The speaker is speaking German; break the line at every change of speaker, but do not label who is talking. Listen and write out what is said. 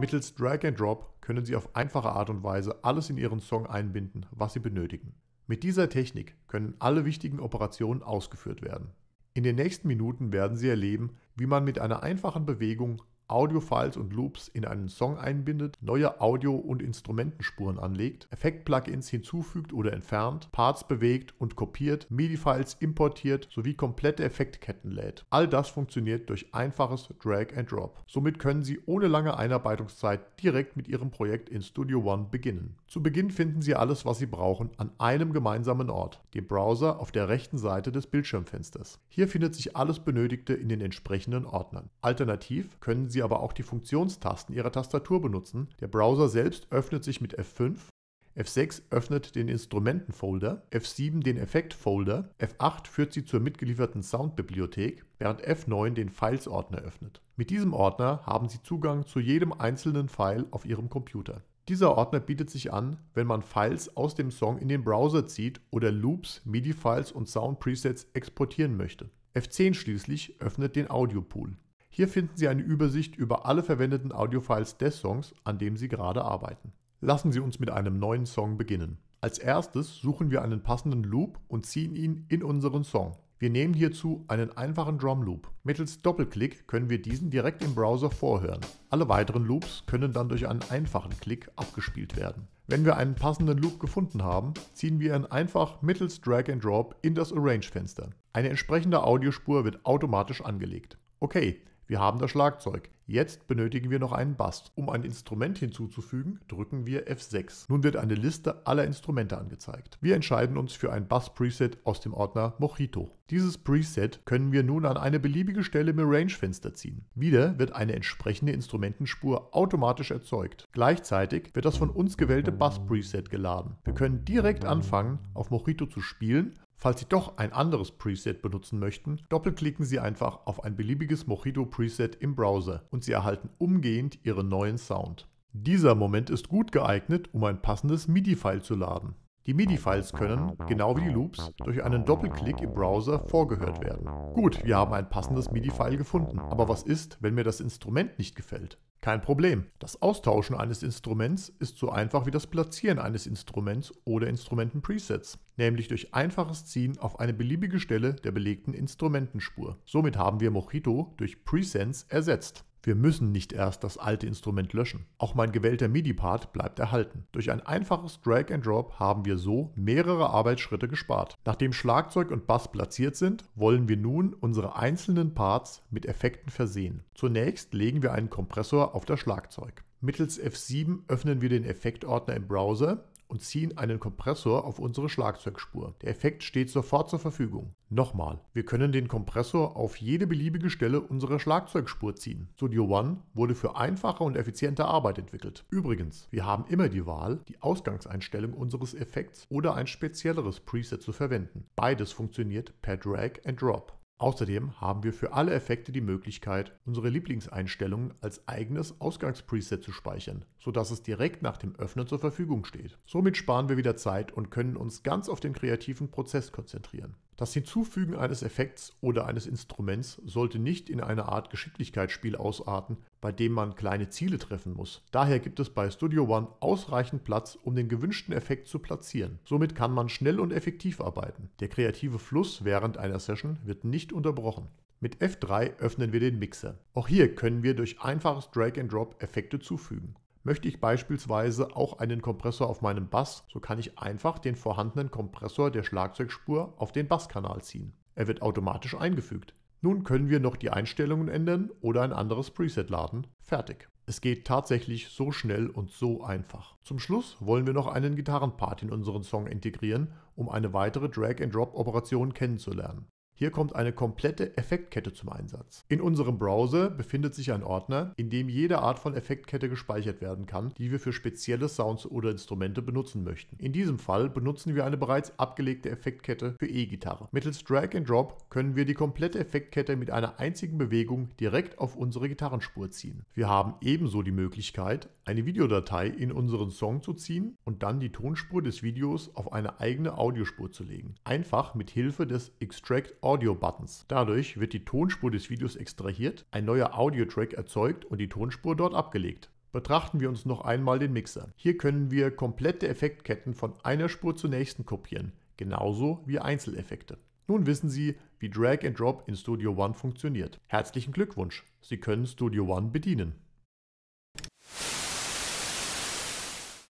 Mittels Drag and Drop können Sie auf einfache Art und Weise alles in Ihren Song einbinden, was Sie benötigen. Mit dieser Technik können alle wichtigen Operationen ausgeführt werden. In den nächsten Minuten werden Sie erleben, wie man mit einer einfachen Bewegung Audio-Files und Loops in einen Song einbindet, neue Audio- und Instrumentenspuren anlegt, Effekt-Plugins hinzufügt oder entfernt, Parts bewegt und kopiert, MIDI-Files importiert sowie komplette Effektketten lädt. All das funktioniert durch einfaches Drag and Drop. Somit können Sie ohne lange Einarbeitungszeit direkt mit Ihrem Projekt in Studio One beginnen. Zu Beginn finden Sie alles, was Sie brauchen, an einem gemeinsamen Ort, dem Browser auf der rechten Seite des Bildschirmfensters. Hier findet sich alles Benötigte in den entsprechenden Ordnern. Alternativ können Sie Sie aber auch die Funktionstasten Ihrer Tastatur benutzen. Der Browser selbst öffnet sich mit F5, F6 öffnet den Instrumentenfolder, F7 den Effektfolder, F8 führt Sie zur mitgelieferten Soundbibliothek, während F9 den Files-Ordner öffnet. Mit diesem Ordner haben Sie Zugang zu jedem einzelnen File auf Ihrem Computer. Dieser Ordner bietet sich an, wenn man Files aus dem Song in den Browser zieht oder Loops, MIDI-Files und Sound-Presets exportieren möchte. F10 schließlich öffnet den Audio-Pool. Hier finden Sie eine Übersicht über alle verwendeten Audiofiles des Songs, an dem Sie gerade arbeiten. Lassen Sie uns mit einem neuen Song beginnen. Als erstes suchen wir einen passenden Loop und ziehen ihn in unseren Song. Wir nehmen hierzu einen einfachen Drum Loop. Mittels Doppelklick können wir diesen direkt im Browser vorhören. Alle weiteren Loops können dann durch einen einfachen Klick abgespielt werden. Wenn wir einen passenden Loop gefunden haben, ziehen wir ihn einfach mittels Drag and Drop in das Arrange-Fenster. Eine entsprechende Audiospur wird automatisch angelegt. Okay, wir haben das Schlagzeug. Jetzt benötigen wir noch einen Bass. Um ein Instrument hinzuzufügen, drücken wir F6. Nun wird eine Liste aller Instrumente angezeigt. Wir entscheiden uns für ein Bass-Preset aus dem Ordner Mojito. Dieses Preset können wir nun an eine beliebige Stelle im Arrange-Fenster ziehen. Wieder wird eine entsprechende Instrumentenspur automatisch erzeugt. Gleichzeitig wird das von uns gewählte Bass-Preset geladen. Wir können direkt anfangen, auf Mojito zu spielen Falls Sie doch ein anderes Preset benutzen möchten, doppelklicken Sie einfach auf ein beliebiges Mojito-Preset im Browser und Sie erhalten umgehend Ihren neuen Sound. Dieser Moment ist gut geeignet, um ein passendes MIDI-File zu laden. Die MIDI-Files können, genau wie die Loops, durch einen Doppelklick im Browser vorgehört werden. Gut, wir haben ein passendes MIDI-File gefunden, aber was ist, wenn mir das Instrument nicht gefällt? Kein Problem. Das Austauschen eines Instruments ist so einfach wie das Platzieren eines Instruments oder Instrumenten-Presets, nämlich durch einfaches Ziehen auf eine beliebige Stelle der belegten Instrumentenspur. Somit haben wir Mojito durch Presets ersetzt. Wir müssen nicht erst das alte Instrument löschen. Auch mein gewählter MIDI-Part bleibt erhalten. Durch ein einfaches Drag and Drop haben wir so mehrere Arbeitsschritte gespart. Nachdem Schlagzeug und Bass platziert sind, wollen wir nun unsere einzelnen Parts mit Effekten versehen. Zunächst legen wir einen Kompressor auf das Schlagzeug. Mittels F7 öffnen wir den Effektordner im Browser und ziehen einen Kompressor auf unsere Schlagzeugspur. Der Effekt steht sofort zur Verfügung. Nochmal, wir können den Kompressor auf jede beliebige Stelle unserer Schlagzeugspur ziehen. Studio One wurde für einfache und effiziente Arbeit entwickelt. Übrigens, wir haben immer die Wahl, die Ausgangseinstellung unseres Effekts oder ein spezielleres Preset zu verwenden. Beides funktioniert per Drag and Drop. Außerdem haben wir für alle Effekte die Möglichkeit, unsere Lieblingseinstellungen als eigenes Ausgangspreset zu speichern, sodass es direkt nach dem Öffnen zur Verfügung steht. Somit sparen wir wieder Zeit und können uns ganz auf den kreativen Prozess konzentrieren. Das Hinzufügen eines Effekts oder eines Instruments sollte nicht in eine Art Geschicklichkeitsspiel ausarten, bei dem man kleine Ziele treffen muss. Daher gibt es bei Studio One ausreichend Platz, um den gewünschten Effekt zu platzieren. Somit kann man schnell und effektiv arbeiten. Der kreative Fluss während einer Session wird nicht unterbrochen. Mit F3 öffnen wir den Mixer. Auch hier können wir durch einfaches Drag and Drop Effekte zufügen. Möchte ich beispielsweise auch einen Kompressor auf meinem Bass, so kann ich einfach den vorhandenen Kompressor der Schlagzeugspur auf den Basskanal ziehen. Er wird automatisch eingefügt. Nun können wir noch die Einstellungen ändern oder ein anderes Preset laden. Fertig. Es geht tatsächlich so schnell und so einfach. Zum Schluss wollen wir noch einen Gitarrenpart in unseren Song integrieren, um eine weitere Drag-and-Drop-Operation kennenzulernen. Hier kommt eine komplette Effektkette zum Einsatz. In unserem Browser befindet sich ein Ordner, in dem jede Art von Effektkette gespeichert werden kann, die wir für spezielle Sounds oder Instrumente benutzen möchten. In diesem Fall benutzen wir eine bereits abgelegte Effektkette für E-Gitarre. Mittels Drag and Drop können wir die komplette Effektkette mit einer einzigen Bewegung direkt auf unsere Gitarrenspur ziehen. Wir haben ebenso die Möglichkeit, eine Videodatei in unseren Song zu ziehen und dann die Tonspur des Videos auf eine eigene Audiospur zu legen. Einfach mit Hilfe des Extract Audio-Buttons. Dadurch wird die Tonspur des Videos extrahiert, ein neuer Audio-Track erzeugt und die Tonspur dort abgelegt. Betrachten wir uns noch einmal den Mixer. Hier können wir komplette Effektketten von einer Spur zur nächsten kopieren, genauso wie Einzeleffekte. Nun wissen Sie, wie Drag and Drop in Studio One funktioniert. Herzlichen Glückwunsch, Sie können Studio One bedienen.